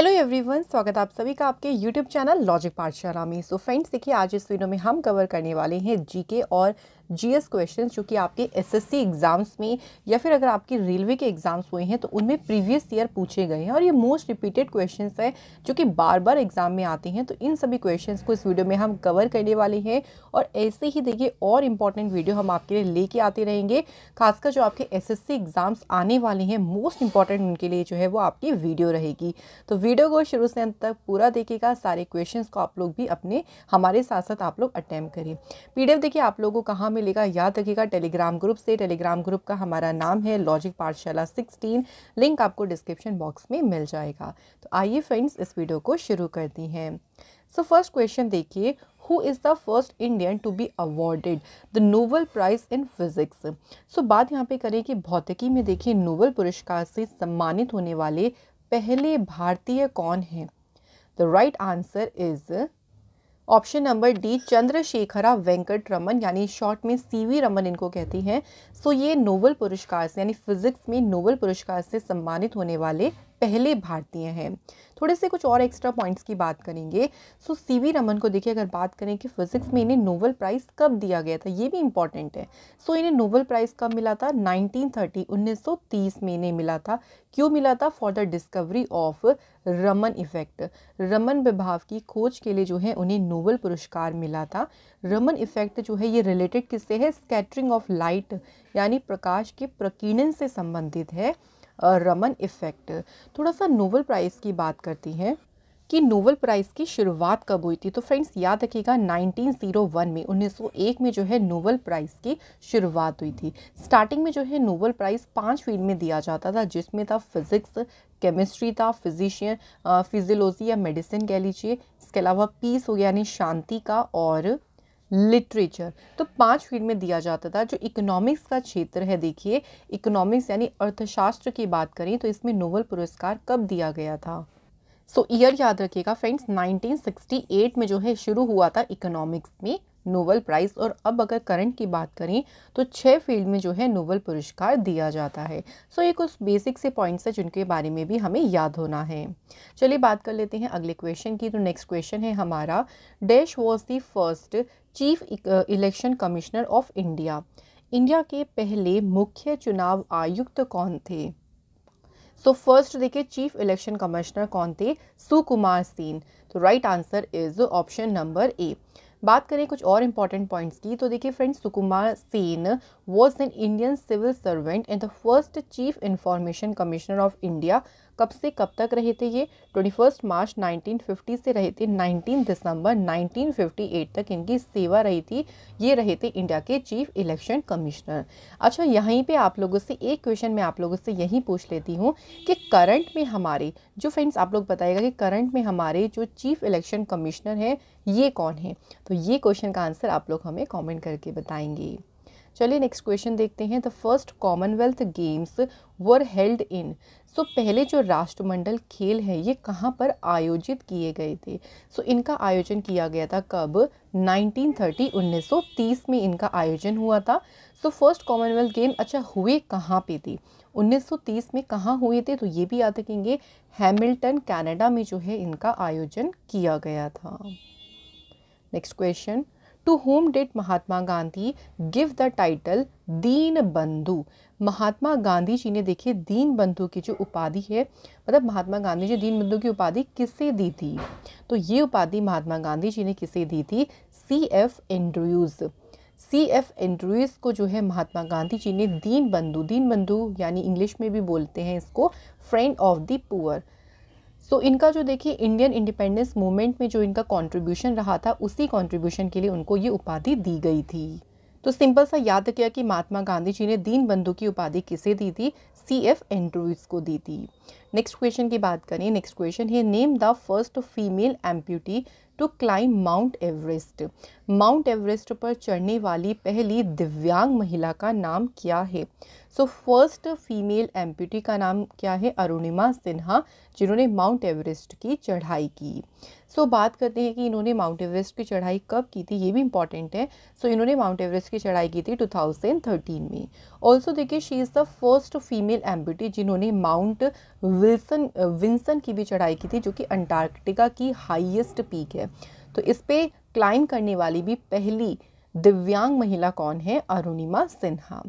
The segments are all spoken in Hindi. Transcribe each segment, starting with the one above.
हेलो एवरीवन स्वागत आप सभी का आपके यूट्यूब चैनल लॉजिक पाठशाला में सो फ्रेंड्स देखिए आज इस वीडियो में हम कवर करने वाले हैं जीके और जीएस क्वेश्चंस जो कि आपके एसएससी एग्ज़ाम्स में या फिर अगर आपके रेलवे के एग्ज़ाम्स हुए हैं तो उनमें प्रीवियस ईयर पूछे गए हैं और ये मोस्ट रिपीटेड क्वेश्चन है जो कि बार बार एग्ज़ाम में आते हैं तो इन सभी क्वेश्चन को इस वीडियो में हम कवर करने वाले हैं और ऐसे ही देखिए और इम्पॉर्टेंट वीडियो हम आपके लिए लेके आते रहेंगे खासकर जो आपके सी एग्ज़ाम्स आने वाले हैं मोस्ट इंपॉर्टेंट उनके लिए जो है वो आपकी वीडियो रहेगी तो वीडियो को शुरू से अंत तक पूरा देखेगा सारे क्वेश्चंस को आप लोग भी अपने हमारे साथ साथ आप लोग अटैम्प्ट करिए पीडीएफ देखिए आप लोगों को कहाँ मिले मिलेगा याद रखिएगा टेलीग्राम ग्रुप से टेलीग्राम ग्रुप का हमारा नाम है लॉजिक पाठशाला सिक्सटीन लिंक आपको डिस्क्रिप्शन बॉक्स में मिल जाएगा तो आइए फ्रेंड्स इस वीडियो को शुरू करती हैं सो फर्स्ट क्वेश्चन देखिए who is the first Indian to be awarded the Nobel prize in physics so बात यहाँ पे करें कि भौतिकी में देखिए नोबल पुरस्कार से सम्मानित होने वाले पहले भारतीय कौन हैं the right answer is option number D Chandrasekhara Venkata Raman यानी शॉर्ट में सीवी रमन इनको कहती हैं सो ये नोबल पुरस्कार से यानी फिजिक्स में नोबल पुरस्कार से सम्मानित होने वाले पहले भारतीय हैं थोड़े से कुछ और एक्स्ट्रा पॉइंट्स की बात करेंगे सो सी वी रमन को देखिए अगर बात करें कि फिज़िक्स में इन्हें नोबल प्राइज़ कब दिया गया था ये भी इंपॉर्टेंट है सो so, इन्हें नोबल प्राइज़ कब मिला था 1930 1930 में इन्हें मिला था क्यों मिला था for the discovery of Raman effect Raman विभाव की खोज के लिए जो है उन्हें नोबल पुरस्कार मिला था रमन इफ़ेक्ट जो है ये रिलेटेड किससे है स्कैटरिंग ऑफ लाइट यानी प्रकाश के प्रकीर्णन से संबंधित है रमन इफ़ेक्ट थोड़ा सा नोबल प्राइज़ की बात करती हैं कि नोबल प्राइज़ की शुरुआत कब हुई थी तो फ्रेंड्स याद रखिएगा 1901 में 1901 में जो है नोबल प्राइज़ की शुरुआत हुई थी स्टार्टिंग में जो है नोबल प्राइज़ पांच फील्ड में दिया जाता था जिसमें था फिज़िक्स केमिस्ट्री था फिजिशियन फिजियोलॉजी या मेडिसिन कह लीजिए इसके अलावा पीस हो गया यानी शांति का और लिटरेचर तो पांच फील्ड में दिया जाता था जो इकोनॉमिक्स का क्षेत्र है देखिए इकोनॉमिक्स यानी अर्थशास्त्र की बात करें तो इसमें नोबल पुरस्कार कब दिया गया था सो so, ईयर याद रखिएगा फ्रेंड्स 1968 में जो है शुरू हुआ था इकोनॉमिक्स में नोबल प्राइज़ और अब अगर करंट की बात करें तो छह फील्ड में जो है नोबल पुरस्कार दिया जाता है सो ये कुछ बेसिक से पॉइंट्स है जिनके बारे में भी हमें याद होना है चलिए बात कर लेते हैं अगले क्वेश्चन की तो नेक्स्ट क्वेश्चन है हमारा dash was the first chief election commissioner of India India के पहले मुख्य चुनाव आयुक्त कौन थे सो फर्स्ट देखिए चीफ इलेक्शन कमिश्नर कौन थे सुकुमार सेन तो right answer is option number A बात करें कुछ और इंपॉर्टेंट पॉइंट्स की तो देखिए friends Sukumar Sen was an Indian civil servant and the first chief information commissioner of India कब से कब तक रहे थे ये ट्वेंटी फर्स्ट मार्च 1950 से रहे थे 19 दिसंबर 1958 तक इनकी सेवा रही थी ये रहे थे इंडिया के चीफ इलेक्शन कमिश्नर अच्छा यहीं पे आप लोगों से एक क्वेश्चन मैं आप लोगों से यही पूछ लेती हूँ कि करंट में हमारे जो फ्रेंड्स आप लोग बताएगा कि करंट में हमारे जो चीफ इलेक्शन कमिश्नर हैं ये कौन है तो ये क्वेश्चन का आंसर आप लोग हमें कॉमेंट करके बताएंगे चलिए नेक्स्ट क्वेश्चन देखते हैं the first commonwealth games were held in so पहले जो राष्ट्रमंडल खेल है ये कहाँ पर आयोजित किए गए थे सो so, इनका आयोजन किया गया था कब 1930 1930 में इनका आयोजन हुआ था सो फर्स्ट कॉमनवेल्थ गेम अच्छा हुए कहाँ पे थे 1930 में कहाँ हुए थे तो ये भी याद रखेंगे हैमिल्टन कैनेडा में जो है इनका आयोजन किया गया था next question to whom did Mahatma Gandhi give the title Deen Bandhu महात्मा गांधी जी ने देखिए दीन बंधु की जो उपाधि है मतलब महात्मा गांधी जी दीन बंधु की उपाधि किसे दी थी तो ये उपाधि महात्मा गांधी जी ने किसे दी थी C F Andrews C F Andrews को जो है महात्मा गांधी जी ने दीन बंधु दीन बंधु यानी इंग्लिश में भी बोलते हैं इसको friend of the poor so तो so, इनका जो देखिए इंडियन इंडिपेंडेंस मूवमेंट में जो इनका कंट्रीब्यूशन रहा था उसी कंट्रीब्यूशन के लिए उनको ये उपाधि दी गई थी तो सिंपल सा याद किया कि महात्मा गांधी जी ने दीन बंधु की उपाधि किसे दी थी सी एफ एंड्रूज को दी थी नेक्स्ट क्वेश्चन की बात करें नेक्स्ट क्वेश्चन है name the first female amputee to climb Mount Everest Mount Everest पर चढ़ने वाली पहली दिव्यांग महिला का नाम क्या है सो फर्स्ट फीमेल एम्प्यूटी का नाम क्या है अरुणिमा सिन्हा जिन्होंने माउंट एवरेस्ट की चढ़ाई की सो बात करते हैं कि इन्होंने माउंट एवरेस्ट की चढ़ाई कब की थी ये भी इंपॉर्टेंट है सो so, इन्होंने माउंट एवरेस्ट की चढ़ाई की थी 2013 में ऑल्सो देखिए she is the first female amputee जिन्होंने माउंट विल्सन विंसन की भी चढ़ाई की थी जो कि अंटार्कटिका की हाइएस्ट पीक है तो इस पर क्लाइम करने वाली भी पहली दिव्यांग महिला कौन है अरुणिमा सिन्हा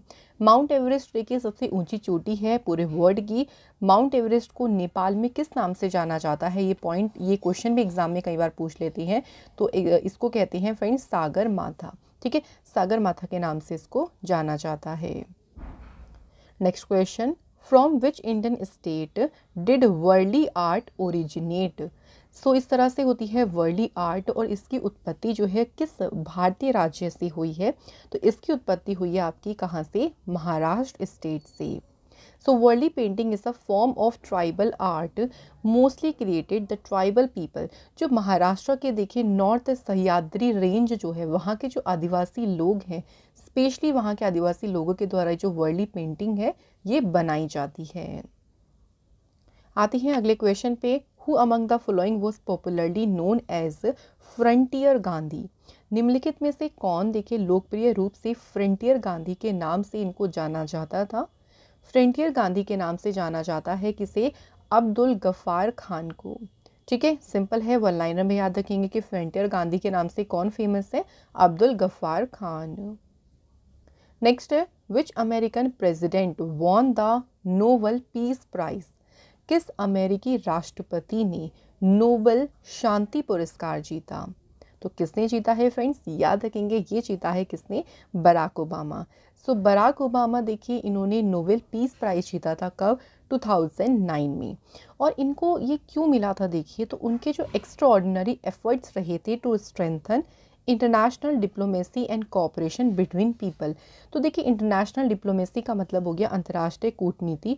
माउंट एवरेस्ट देखिए सबसे ऊंची चोटी है पूरे वर्ल्ड की माउंट एवरेस्ट को नेपाल में किस नाम से जाना जाता है ये पॉइंट ये क्वेश्चन भी एग्जाम में कई बार पूछ लेती हैं तो इसको कहते हैं फ्रेंड सागर माथा ठीक है सागर माथा के नाम से इसको जाना जाता है next question from which Indian state did Warli art originate so इस तरह से होती है वर्ली आर्ट और इसकी उत्पत्ति जो है किस भारतीय राज्य से हुई है तो इसकी उत्पत्ति हुई है आपकी कहाँ से महाराष्ट्र स्टेट से so Warli painting is a form of tribal art mostly created the tribal people जो महाराष्ट्र के देखिए नॉर्थ सह्याद्री रेंज जो है वहाँ के जो आदिवासी लोग हैं स्पेशली वहाँ के आदिवासी लोगों के द्वारा जो वर्ली पेंटिंग है ये बनाई जाती है आते हैं अगले क्वेश्चन पे who among the following was popularly known as frontier Gandhi निम्नलिखित में से कौन देखे लोकप्रिय रूप से फ्रंटियर गांधी के नाम से इनको जाना जाता था फ्रंटियर गांधी के नाम से जाना जाता है किसे अब्दुल गफ़ार खान को ठीक है सिंपल है वन लाइनर में याद रखेंगे कि फ्रंटियर गांधी के नाम से कौन फेमस है अब्दुल गफ़ार खान नेक्स्ट है which American president won the Nobel peace prize किस अमेरिकी राष्ट्रपति ने नोबल शांति पुरस्कार जीता तो किसने जीता है फ्रेंड्स याद रखेंगे ये जीता है किसने Barack Obama so Barack Obama देखिए इन्होंने नोबेल पीस प्राइज़ जीता था कब 2009 में और इनको ये क्यों मिला था देखिए तो उनके जो एक्स्ट्रॉर्डनरी एफर्ट्स रहे थे to strengthen international diplomacy and cooperation between people तो देखिए इंटरनेशनल डिप्लोमेसी का मतलब हो गया अंतर्राष्ट्रीय कूटनीति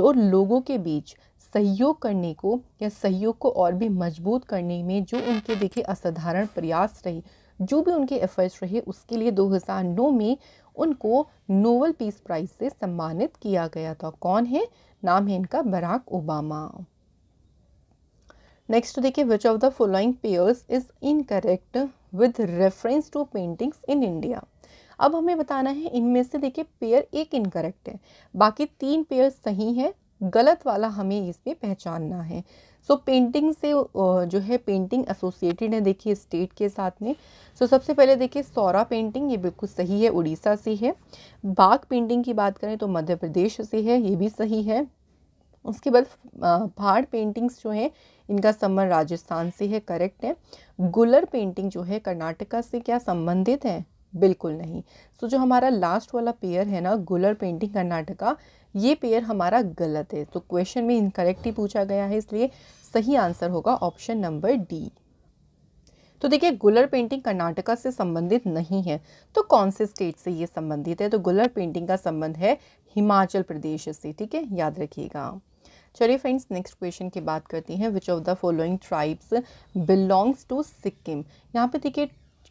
और लोगों के बीच सहयोग करने को या सहयोग को और भी मजबूत करने में जो उनके देखे असाधारण प्रयास रहे जो भी उनके एफर्ट्स रहे उसके लिए 2009 में उनको नोबल पीस प्राइज से सम्मानित किया गया था कौन है नाम है इनका बराक ओबामा नेक्स्ट तो देखिए which of the following pairs is incorrect with reference to paintings in India अब हमें बताना है इनमें से देखिए पेयर एक इनकरेक्ट है बाकी तीन पेयर सही हैं गलत वाला हमें इसमें पहचानना है सो so, पेंटिंग से जो है पेंटिंग एसोसिएटेड है देखिए स्टेट के साथ में सो so, सबसे पहले देखिए सौरा पेंटिंग ये बिल्कुल सही है उड़ीसा से है बाघ पेंटिंग की बात करें तो मध्य प्रदेश से है ये भी सही है उसके बाद पहाड़ पेंटिंग्स जो है इनका संबंध राजस्थान से है करेक्ट है गुलर पेंटिंग जो है कर्नाटका से क्या संबंधित है बिल्कुल नहीं सो so, जो हमारा लास्ट वाला पेयर है ना गुलर पेंटिंग कर्नाटका ये पेयर हमारा गलत है तो क्वेश्चन में इनकरेक्ट ही पूछा गया है इसलिए सही आंसर होगा ऑप्शन नंबर डी तो देखिए गुलर पेंटिंग कर्नाटका से संबंधित नहीं है तो कौन से स्टेट से ये संबंधित है तो गुलर पेंटिंग का संबंध है हिमाचल प्रदेश से ठीक है याद रखिएगा चलिए फ्रेंड्स नेक्स्ट क्वेश्चन की बात करती हैं which of the following tribes belongs to Sikkim यहाँ पे देखिए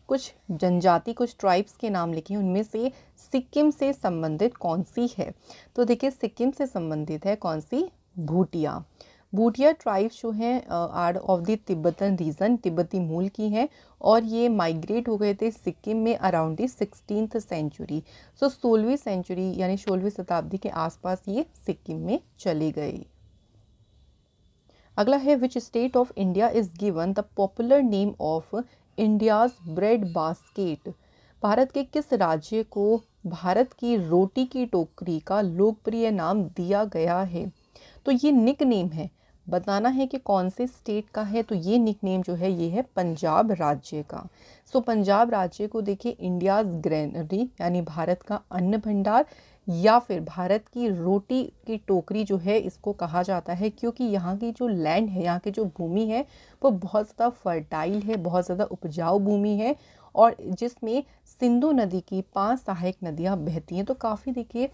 कुछ जनजाति कुछ ट्राइब्स के नाम लिखे उनमें से सिक्किम से संबंधित कौन सी है तो देखिए सिक्किम से संबंधित है कौन सी भूटिया भूटिया ट्राइब्स जो हैं are of the Tibetan region तिब्बती मूल की हैं और ये माइग्रेट हो गए थे सिक्किम में around the sixteen century so सोलहवीं सेंचुरी यानी सोलहवीं शताब्दी के आसपास ये सिक्किम में चले गए अगला है which state of India is given the popular name of India's bread basket Bharat के किस राज्य को भारत की रोटी की टोकरी का लोकप्रिय नाम दिया गया है तो ये निक नेम है बताना है कि कौन से स्टेट का है तो ये निक नेम जो है ये है पंजाब राज्य का सो पंजाब राज्य को देखिए इंडियाज़ ग्रेनरी यानी भारत का अन्न भंडार या फिर भारत की रोटी की टोकरी जो है इसको कहा जाता है क्योंकि यहाँ की जो लैंड है यहाँ की जो भूमि है वो बहुत ज़्यादा फर्टाइल है बहुत ज़्यादा उपजाऊ भूमि है और जिसमें सिंधु नदी की पांच सहायक नदियाँ बहती हैं तो काफ़ी देखिए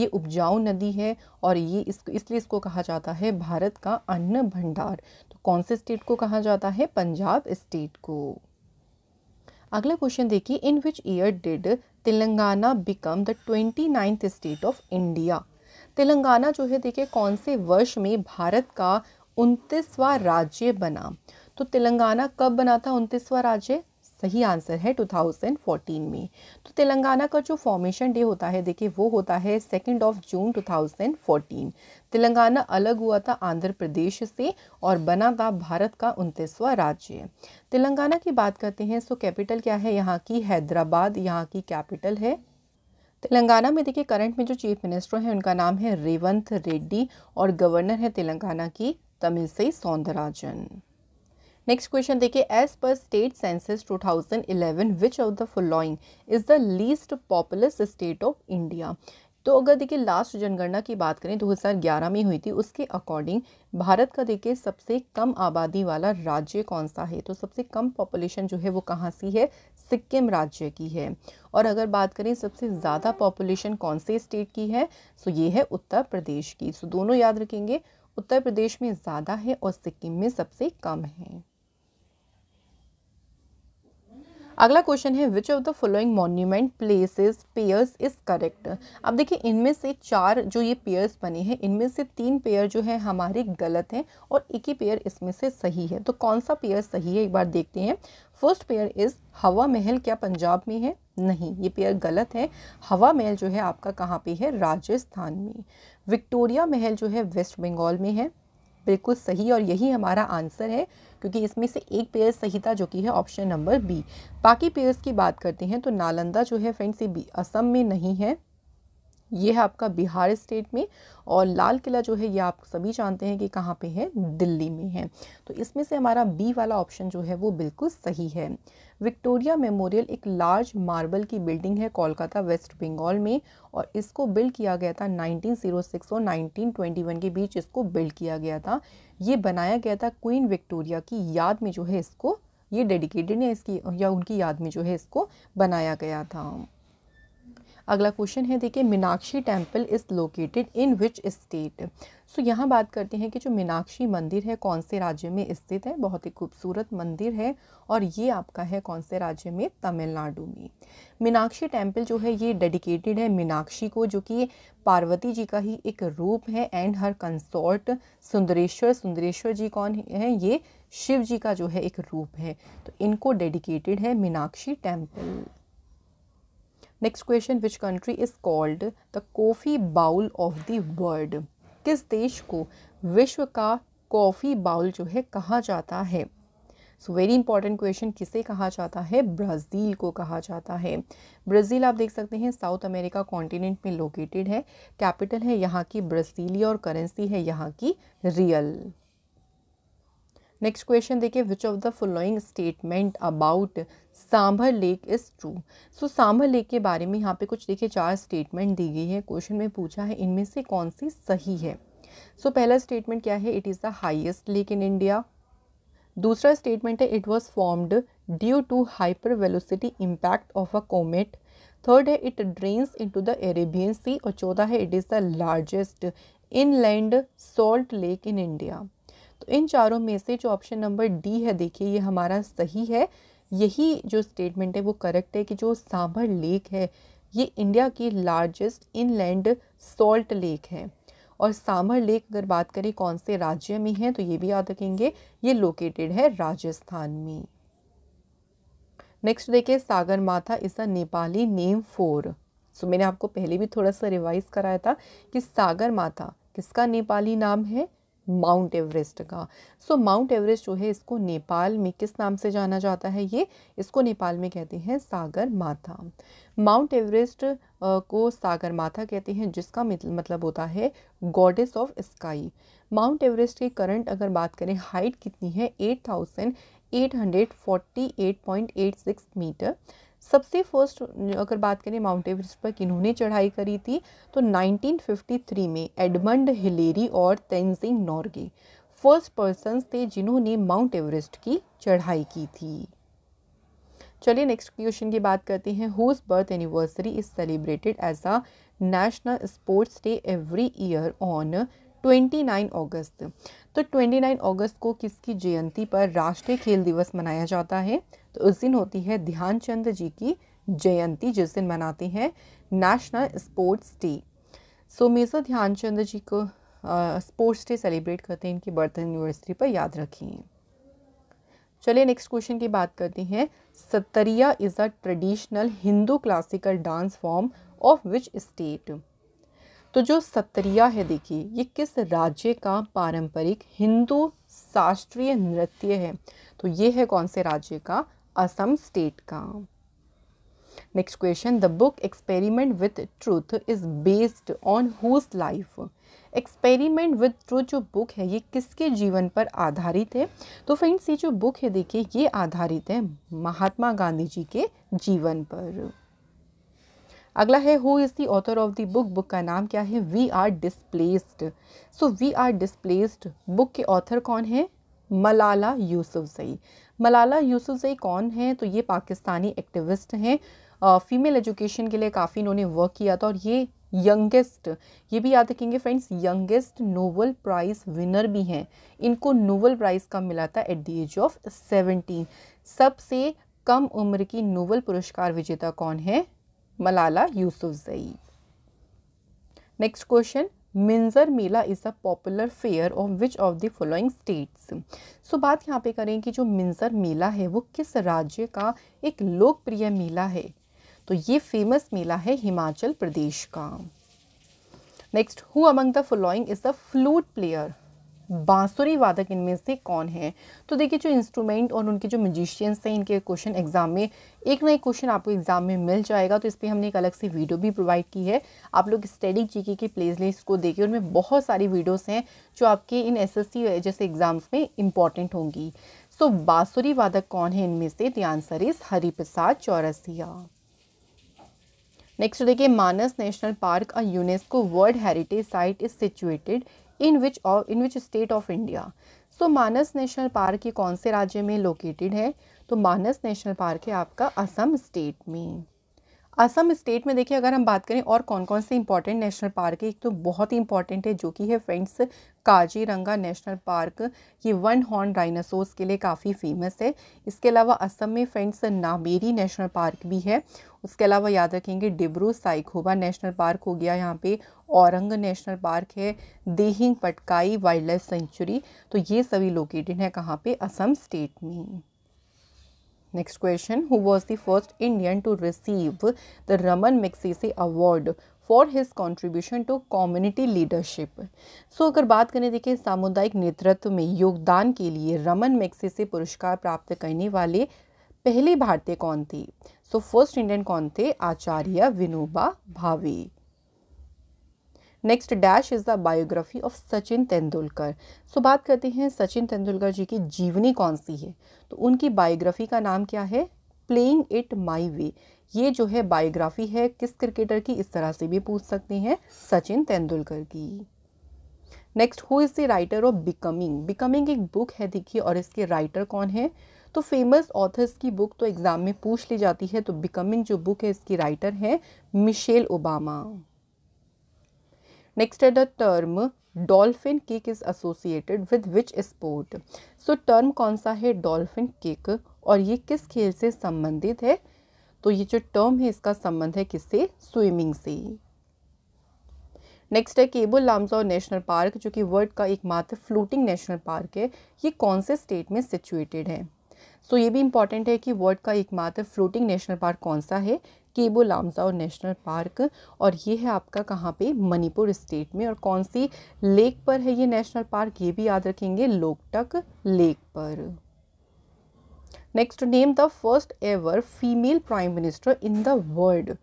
ये उपजाऊ नदी है और ये इस इसलिए इसको कहा जाता है भारत का अन्न भंडार तो कौन से स्टेट को कहा जाता है पंजाब स्टेट को अगला क्वेश्चन देखिए in which year did Telangana become the twenty ninth state of India Telangana जो है देखिए कौन से वर्ष में भारत का उनतीसवां राज्य बना तो तेलंगाना कब बना था उनतीसवां राज्य सही आंसर है 2014 में तो तेलंगाना का जो फॉर्मेशन डे होता है देखिए वो होता है सेकेंड ऑफ जून 2014 तेलंगाना अलग हुआ था आंध्र प्रदेश से और बना था भारत का उनतीसवा राज्य तेलंगाना की बात करते हैं सो कैपिटल क्या है यहाँ की हैदराबाद यहाँ की कैपिटल है तेलंगाना में देखिए करंट में जो चीफ मिनिस्टर हैं उनका नाम है रेवंत रेड्डी और गवर्नर है तेलंगाना की तमिलसई सौंदराजन नेक्स्ट क्वेश्चन देखिए as per state census 2011 which of the following is the least populous state of India तो अगर देखिए लास्ट जनगणना की बात करें 2011 में हुई थी उसके अकॉर्डिंग भारत का देखिए सबसे कम आबादी वाला राज्य कौन सा है तो सबसे कम पॉपुलेशन जो है वो कहाँ सी है सिक्किम राज्य की है और अगर बात करें सबसे ज़्यादा पॉपुलेशन कौन से स्टेट की है सो तो ये है उत्तर प्रदेश की सो तो दोनों याद रखेंगे उत्तर प्रदेश में ज़्यादा है और सिक्किम में सबसे कम है अगला क्वेश्चन है which of the following monument places pairs is correct अब देखिए इनमें से चार जो ये पेयर्स बने हैं इनमें से तीन पेयर जो है हमारे गलत हैं और एक ही पेयर इसमें से सही है तो कौन सा पेयर सही है एक बार देखते हैं फर्स्ट पेयर इज़ हवा महल क्या पंजाब में है नहीं ये पेयर गलत है हवा महल जो है आपका कहाँ पे है राजस्थान में विक्टोरिया महल जो है वेस्ट बंगाल में है बिल्कुल सही और यही हमारा आंसर है क्योंकि इसमें से एक पेयर संहिता जो कि है ऑप्शन नंबर बी बाकी पेयर्स की बात करते हैं तो नालंदा जो है फ्रेंड्स ये असम में नहीं है ये है आपका बिहार स्टेट में और लाल किला जो है ये आप सभी जानते हैं कि कहाँ पे है दिल्ली में है तो इसमें से हमारा बी वाला ऑप्शन जो है वो बिल्कुल सही है विक्टोरिया मेमोरियल एक लार्ज मार्बल की बिल्डिंग है कोलकाता वेस्ट बंगाल में और इसको बिल्ड किया गया था 1906 और 1921 के बीच इसको बिल्ड किया गया था ये बनाया गया था क्वीन विक्टोरिया की याद में जो है इसको ये डेडिकेटेड या इसकी या उनकी याद में जो है इसको बनाया गया था अगला क्वेश्चन है देखिए Meenakshi temple is located in which state so यहाँ बात करते हैं कि जो मीनाक्षी मंदिर है कौन से राज्य में स्थित है बहुत ही खूबसूरत मंदिर है और ये आपका है कौन से राज्य में तमिलनाडु में मीनाक्षी टेम्पल जो है ये डेडिकेटेड है मीनाक्षी को जो कि पार्वती जी का ही एक रूप है and her consort Sundareswarar Sundareswarar ji कौन है ये शिव जी का जो है एक रूप है तो इनको डेडिकेटेड है Meenakshi temple next question which country is called the coffee bowl of the world किस देश को विश्व का कॉफ़ी बाउल जो है कहा जाता है सो वेरी इंपॉर्टेंट क्वेश्चन किसे कहा जाता है ब्राज़ील को कहा जाता है ब्राज़ील आप देख सकते हैं साउथ अमेरिका कॉन्टिनेंट में लोकेटेड है कैपिटल है यहाँ की ब्राज़ीलिया और करेंसी है यहाँ की रियल नेक्स्ट क्वेश्चन देखिए which of the following statement about Sambhar lake is true so Sambhar lake के बारे में यहाँ पे कुछ देखिए चार स्टेटमेंट दी गई है क्वेश्चन में पूछा है इनमें से कौन सी सही है सो so, पहला स्टेटमेंट क्या है it is the highest lake in India दूसरा स्टेटमेंट है it was formed due to hyper velocity impact of a comet third है it drains to the Arabian sea और चौथा है it is the largest inland salt lake in India तो इन चारों में से जो ऑप्शन नंबर डी है देखिए ये हमारा सही है यही जो स्टेटमेंट है वो करेक्ट है कि जो सांभर लेक है ये इंडिया की लार्जेस्ट इनलैंड सॉल्ट लेक है और सांभर लेक अगर बात करें कौन से राज्य में है तो ये भी याद रखेंगे ये लोकेटेड है राजस्थान में नेक्स्ट देखिए Sagarmatha is a Nepali name for so मैंने आपको पहले भी थोड़ा सा रिवाइज कराया था कि सागर माथा किसका नेपाली नाम है माउंट एवरेस्ट का सो माउंट एवरेस्ट जो है इसको नेपाल में किस नाम से जाना जाता है ये इसको नेपाल में कहते हैं सागर माथा माउंट एवरेस्ट को सागर माथा कहते हैं जिसका मतलब होता है goddess of sky Mount Everest की करंट अगर बात करें हाइट कितनी है eight thousand eight hundred forty eight point eight six metre सबसे फर्स्ट अगर बात करें माउंट एवरेस्ट पर किन्होंने चढ़ाई करी थी तो 1953 में एडमंड हिलेरी और तेंजिंग नॉर्गे फर्स्ट पर्सन थे जिन्होंने माउंट एवरेस्ट की चढ़ाई की थी चलिए नेक्स्ट क्वेश्चन की बात करते हैं whose birth anniversary is celebrated as a national sports day every year on 29 August तो 29 अगस्त को किसकी जयंती पर राष्ट्रीय खेल दिवस मनाया जाता है तो उस दिन होती है ध्यानचंद जी की जयंती जिस दिन मनाते हैं national sports day so major Dhyan Chand ji को स्पोर्ट्स डे सेलिब्रेट करते हैं इनकी बर्थ एनिवर्सरी पर याद रखिए चलिए नेक्स्ट क्वेश्चन की बात करते हैं Sattriya is a traditional Hindu classical dance form of which state तो जो सतरिया है देखिए ये किस राज्य का पारंपरिक हिंदू शास्त्रीय नृत्य है तो ये है कौन से राज्य का असम स्टेट का next question the book experiment with truth is based on whose life experiment with truth जो बुक है ये किसके जीवन पर आधारित है तो फ्रेंड्स ये जो बुक है देखिए ये आधारित है महात्मा गांधी जी के जीवन पर अगला है who is the author of the book book का नाम क्या है we are displaced so we are displaced book के ऑथर कौन है मलाला यूसुफई मलाला यूसुफई कौन है तो ये पाकिस्तानी एक्टिविस्ट हैं फ़ीमेल एजुकेशन के लिए काफ़ी इन्होंने वर्क किया था और ये यंगेस्ट ये भी याद रखेंगे friends youngest Nobel prize winner भी हैं इनको नोवल प्राइज़ का मिला था at the age of seventeen सबसे कम उम्र की नोवल पुरस्कार विजेता कौन है Malala Yousafzai next question Minjar Mela is a popular fair of which of the following states so बात यहाँ पे करें कि जो मिंजर मेला है वो किस राज्य का एक लोकप्रिय मेला है तो ये फेमस मेला है हिमाचल प्रदेश का next who among the following is a flute player बांसुरी वादक इनमें से कौन है तो देखिए जो इंस्ट्रूमेंट और उनके जो म्यूजिशियंस हैं इनके क्वेश्चन एग्जाम में एक ना एक क्वेश्चन आपको एग्जाम में मिल जाएगा तो इस पर हमने एक अलग से वीडियो भी प्रोवाइड की है आप लोग स्टडी जी की प्लेज लिस्ट को देखिए उनमें बहुत सारी वीडियोस हैं जो आपके इन एसएससी जैसे एग्ज़ाम्स में इंपॉर्टेंट होंगी सो so, बांसुरी वादक कौन है इनमें से the answer is Hariprasad Chaurasia next देखिए Manas national park a UNESCO world heritage site is situated in which in which state of India so Manas national park ये कौन से राज्य में लोकेटेड है तो मानस नेशनल पार्क है आपका असम स्टेट में असम स्टेट में देखिए अगर हम बात करें और कौन कौन से इंपॉर्टेंट नेशनल पार्क है एक तो बहुत ही इंपॉर्टेंट है जो कि है फ्रेंड्स काजीरंगा नेशनल पार्क ये वन हॉर्न डायनासोर्स के लिए काफ़ी फेमस है इसके अलावा असम में फ्रेंड्स नामेरी नेशनल पार्क भी है उसके अलावा याद रखेंगे डिब्रू साइखोबा नेशनल पार्क हो गया यहाँ पे औरंग नेशनल पार्क है Dehing Patkai wildlife sanctuary तो ये सभी लोकेटेड है कहाँ पे असम स्टेट में next question who was the first Indian to receive the Ramon Magsaysay award for his contribution to community leadership so अगर बात करें देखिए सामुदायिक नेतृत्व में योगदान के लिए रमन मैक्सी से पुरस्कार प्राप्त करने वाले पहले भारतीय कौन थे सो फर्स्ट इंडियन कौन थे Acharya Vinoba Bhave next dash is the biography of Sachin Tendulkar so बात करते हैं सचिन तेंदुलकर जी की जीवनी कौन सी है तो उनकी बायोग्राफी का नाम क्या है प्लेइंग इट माई वे ये जो है बायोग्राफी है किस क्रिकेटर की इस तरह से भी पूछ सकते हैं सचिन तेंदुलकर की next who is the writer of becoming becoming एक बुक है देखिए और इसके राइटर कौन है तो फेमस ऑथर्स की बुक तो एग्ज़ाम में पूछ ली जाती है तो बिकमिंग जो बुक है इसकी राइटर है मिशेल ओबामा नेक्स्ट है the term dolphin kick is associated with which sport so term कौन सा है डॉल्फिन केक और ये किस खेल से संबंधित है तो ये जो टर्म है इसका संबंध है किससे स्विमिंग से नेक्स्ट है केबुल लामजाओ नेशनल पार्क जो कि वर्ल्ड का एकमात्र फ्लोटिंग नेशनल पार्क है ये कौन से स्टेट में सिचुएटेड है सो ये भी इम्पॉर्टेंट है कि वर्ल्ड का एकमात्र फ्लोटिंग नेशनल पार्क कौन सा है केबो लामजाओ नेशनल पार्क और ये है आपका कहाँ पे मणिपुर स्टेट में और कौन सी लेक पर है ये नेशनल पार्क ये भी याद रखेंगे लोकटक लेक पर next name the first ever female prime minister in the world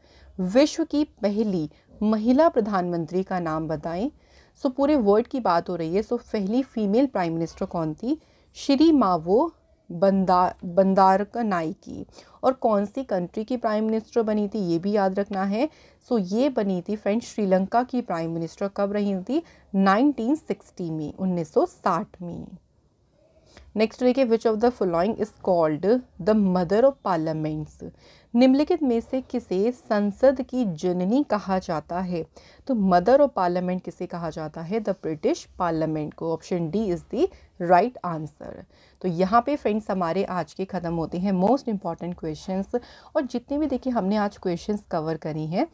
विश्व की पहली महिला प्रधानमंत्री का नाम बताएं सो so, पूरे वर्ल्ड की बात हो रही है सो so, पहली फीमेल प्राइम मिनिस्टर कौन थी श्री मावो बंदा बंदारक नाइकी और कौन सी कंट्री की प्राइम मिनिस्टर बनी थी ये भी याद रखना है सो so, ये बनी थी फ्रेंच श्रीलंका की प्राइम मिनिस्टर कब रही थी 1960 में 1960 में नेक्स्ट देखिए which of the following is called the mother of parliaments निम्नलिखित में से किसे संसद की जननी कहा जाता है तो मदर ऑफ पार्लियामेंट किसे कहा जाता है द ब्रिटिश पार्लियामेंट को option D is the right answer तो यहाँ पे फ्रेंड्स हमारे आज के ख़त्म होते हैं मोस्ट इंपॉर्टेंट क्वेश्चंस और जितने भी देखिए हमने आज क्वेश्चंस कवर करी हैं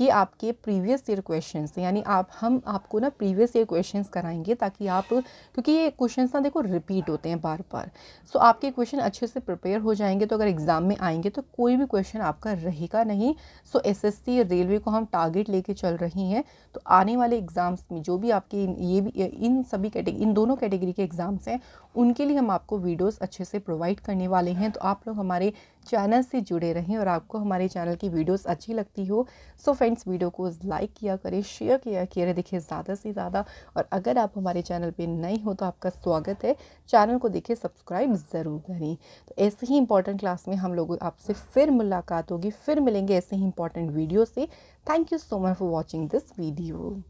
ये आपके प्रीवियस ईयर क्वेश्चंस हैं यानी आप हम आपको ना प्रीवियस ईयर क्वेश्चंस कराएंगे ताकि आप क्योंकि ये क्वेश्चंस ना देखो रिपीट होते हैं बार बार सो आपके क्वेश्चन अच्छे से प्रिपेयर हो जाएंगे तो अगर एग्ज़ाम में आएंगे तो कोई भी क्वेश्चन प्रश्न आपका रहेगा नहीं सो एसएससी रेलवे को हम टारगेट लेके चल रहे हैं तो आने वाले एग्ज़ाम्स में जो भी आपके ये भी इन सभी कैटेगरी इन दोनों कैटेगरी के एग्ज़ाम्स हैं उनके लिए हम आपको वीडियोस अच्छे से प्रोवाइड करने वाले हैं तो आप लोग हमारे चैनल से जुड़े रहें और आपको हमारे चैनल की वीडियोस अच्छी लगती हो सो फ्रेंड्स वीडियो को लाइक किया करें शेयर किया करें देखिए ज़्यादा से ज़्यादा और अगर आप हमारे चैनल पे नए हो तो आपका स्वागत है चैनल को देखिए सब्सक्राइब ज़रूर करें तो ऐसे ही इंपॉर्टेंट क्लास में हम लोग आपसे फिर मुलाकात होगी फिर मिलेंगे ऐसे ही इंपॉर्टेंट वीडियो से thank you so much for watching this video